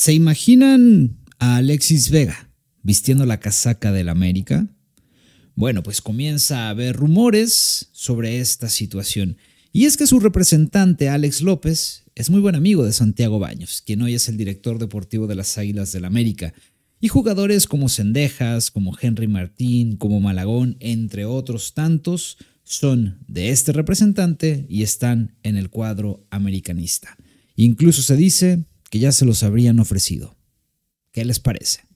¿Se imaginan a Alexis Vega vistiendo la casaca del América? Bueno, pues comienza a haber rumores sobre esta situación. Y es que su representante, Alex López, es muy buen amigo de Santiago Baños, quien hoy es el director deportivo de las Águilas del América. Y jugadores como Cendejas, como Henry Martín, como Malagón, entre otros tantos, son de este representante y están en el cuadro americanista. Incluso se dice que ya se los habrían ofrecido. ¿Qué les parece?